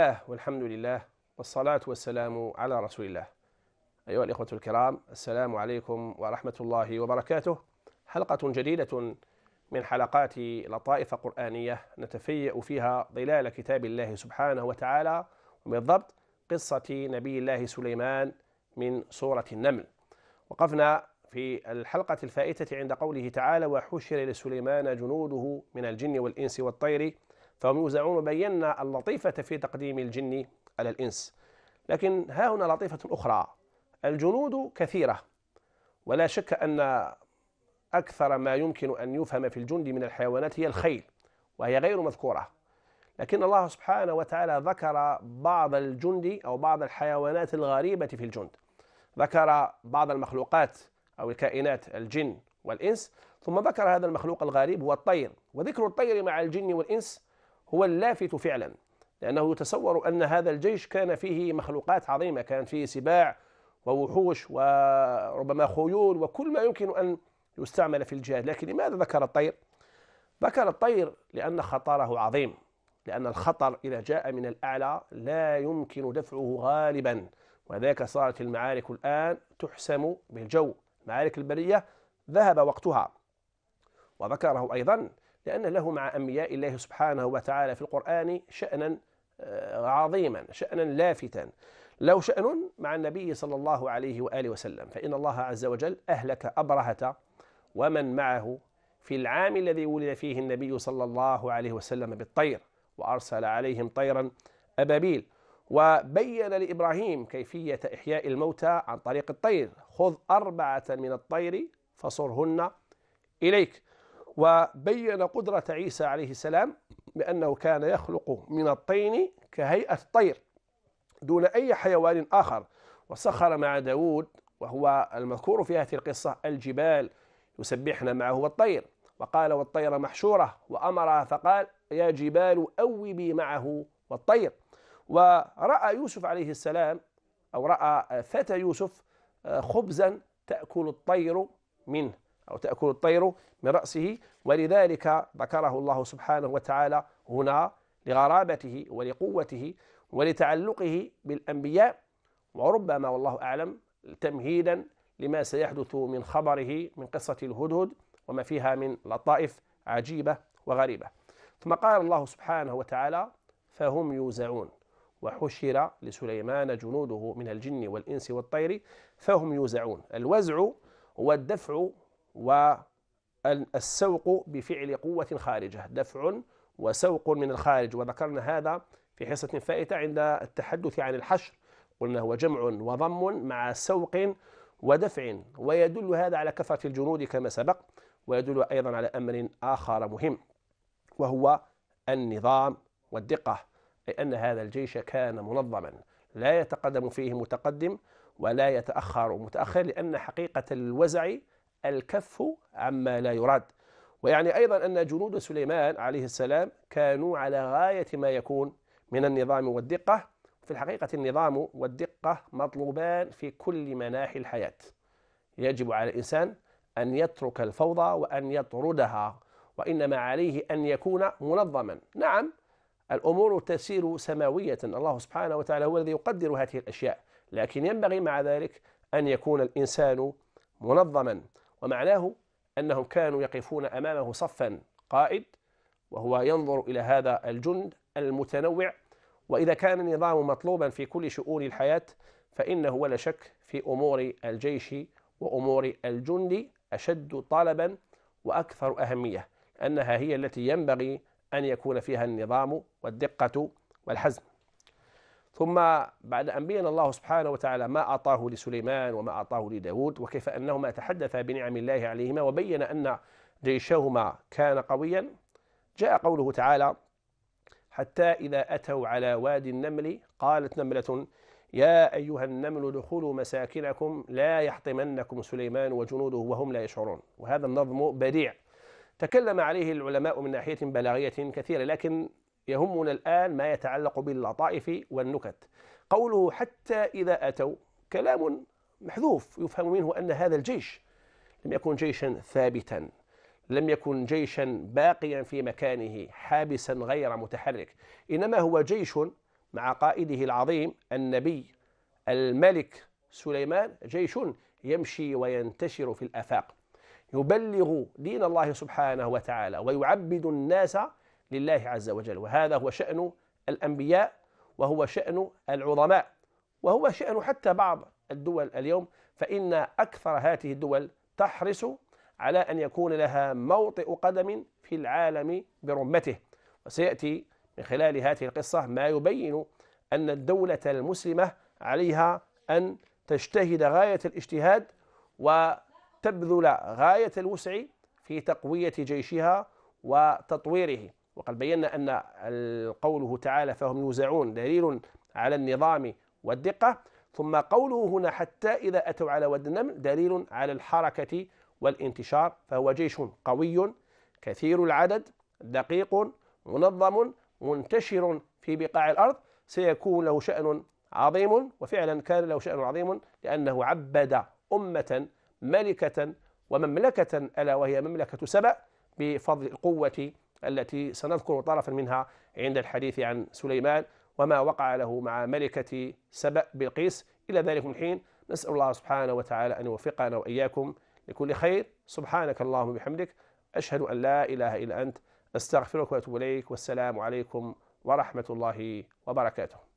الله والحمد لله والصلاة والسلام على رسول الله أيها الإخوة الكرام السلام عليكم ورحمة الله وبركاته حلقة جديدة من حلقات لطائف قرآنية نتفيأ فيها ظلال كتاب الله سبحانه وتعالى وبالضبط قصة نبي الله سليمان من سورة النمل وقفنا في الحلقة الفائتة عند قوله تعالى وحشر لسليمان جنوده من الجن والإنس والطير فهم يوزعون بينا اللطيفة في تقديم الجن على الإنس لكن ها هنا لطيفة أخرى الجنود كثيرة ولا شك أن أكثر ما يمكن أن يفهم في الجند من الحيوانات هي الخيل وهي غير مذكورة لكن الله سبحانه وتعالى ذكر بعض الجند أو بعض الحيوانات الغريبة في الجند ذكر بعض المخلوقات أو الكائنات الجن والإنس ثم ذكر هذا المخلوق الغريب هو الطير وذكر الطير مع الجن والإنس هو اللافت فعلا لأنه يتصور أن هذا الجيش كان فيه مخلوقات عظيمة كان فيه سباع ووحوش وربما خيول وكل ما يمكن أن يستعمل في الجهاد لكن لماذا ذكر الطير؟ ذكر الطير لأن خطره عظيم لأن الخطر إذا جاء من الأعلى لا يمكن دفعه غالبا وذلك صارت المعارك الآن تحسم بالجو المعارك البرية ذهب وقتها وذكره أيضا لأن له مع أنبياء الله سبحانه وتعالى في القرآن شأنا آه، عظيما شأنا لافتا له شأن مع النبي صلى الله عليه وآله وسلم فإن الله عز وجل أهلك أبرهة ومن معه في العام الذي ولد فيه النبي صلى الله عليه وسلم بالطير وأرسل عليهم طيرا أبابيل وبين لإبراهيم كيفية إحياء الموتى عن طريق الطير خذ أربعة من الطير فصرهن إليك وبين قدرة عيسى عليه السلام بأنه كان يخلق من الطين كهيئة الطير دون أي حيوان آخر وسخر مع داود وهو المذكور في هذه القصة الجبال يسبحن معه والطير وقال والطير محشورة وأمرها فقال يا جبال أوبي معه والطير ورأى يوسف عليه السلام أو رأى فتى يوسف آه، خبزا تأكل الطير منه أو تأكل الطير من رأسه ولذلك ذكره الله سبحانه وتعالى هنا لغرابته ولقوته ولتعلقه بالأنبياء وربما والله أعلم تمهيدا لما سيحدث من خبره من قصة الهدهد وما فيها من لطائف عجيبة وغريبة ثم قال الله سبحانه وتعالى فهم يوزعون وحشر لسليمان جنوده من الجن والإنس والطير فهم يوزعون الوزع هو الدفع والسوق بفعل قوة خارجة دفع وسوق من الخارج وذكرنا هذا في حصة فائتة عند التحدث عن الحشر قلنا هو جمع وضم مع سوق ودفع ويدل هذا على كثرة الجنود كما سبق ويدل أيضا على أمر آخر مهم وهو النظام والدقة أي أن هذا الجيش كان منظما لا يتقدم فيه متقدم ولا يتأخر متأخر لأن حقيقة الوزع الكف عما لا يراد ويعني أيضا أن جنود سليمان عليه السلام كانوا على غاية ما يكون من النظام والدقة في الحقيقة النظام والدقة مطلوبان في كل مناحي الحياة يجب على الإنسان أن يترك الفوضى وأن يطردها وإنما عليه أن يكون منظما نعم الأمور تسير سماوية الله سبحانه وتعالى هو الذي يقدر هذه الأشياء لكن ينبغي مع ذلك أن يكون الإنسان منظما ومعناه أنهم كانوا يقفون أمامه صفا قائد وهو ينظر إلى هذا الجند المتنوع وإذا كان النظام مطلوبا في كل شؤون الحياة فإنه ولا شك في أمور الجيش وأمور الجند أشد طلبا وأكثر أهمية أنها هي التي ينبغي أن يكون فيها النظام والدقة والحزم ثم بعد أن بين الله سبحانه وتعالى ما أعطاه لسليمان وما أعطاه لداود وكيف أنهما تحدثا بنعم الله عليهما وبين أن جيشهما كان قويا جاء قوله تعالى حتى إذا أتوا على وادي النمل قالت نملة يا أيها النمل ادخلوا مساكنكم لا يحطمنكم سليمان وجنوده وهم لا يشعرون وهذا النظم بديع تكلم عليه العلماء من ناحية بلاغية كثيرة لكن يهمنا الآن ما يتعلق باللطائف والنكت قوله حتى إذا أتوا كلام محذوف يفهم منه أن هذا الجيش لم يكن جيشا ثابتا لم يكن جيشا باقيا في مكانه حابسا غير متحرك إنما هو جيش مع قائده العظيم النبي الملك سليمان جيش يمشي وينتشر في الآفاق يبلغ دين الله سبحانه وتعالى ويعبد الناس لله عز وجل وهذا هو شأن الأنبياء وهو شأن العظماء وهو شأن حتى بعض الدول اليوم فإن أكثر هذه الدول تحرص على أن يكون لها موطئ قدم في العالم برمته وسيأتي من خلال هذه القصة ما يبين أن الدولة المسلمة عليها أن تجتهد غاية الاجتهاد وتبذل غاية الوسع في تقوية جيشها وتطويره وقد بينا أن قوله تعالى فهم يوزعون دليل على النظام والدقة ثم قوله هنا حتى إذا أتوا على واد النمل دليل على الحركة والانتشار فهو جيش قوي كثير العدد دقيق منظم منتشر في بقاع الأرض سيكون له شأن عظيم وفعلا كان له شأن عظيم لأنه عبد أمة ملكة ومملكة ألا وهي مملكة سبأ بفضل القوة التي سنذكر طرفا منها عند الحديث عن سليمان وما وقع له مع ملكة سبأ بلقيس إلى ذلك الحين نسأل الله سبحانه وتعالى أن يوفقنا وإياكم لكل خير سبحانك اللهم وبحمدك أشهد أن لا إله إلا أنت أستغفرك وأتوب إليك والسلام عليكم ورحمة الله وبركاته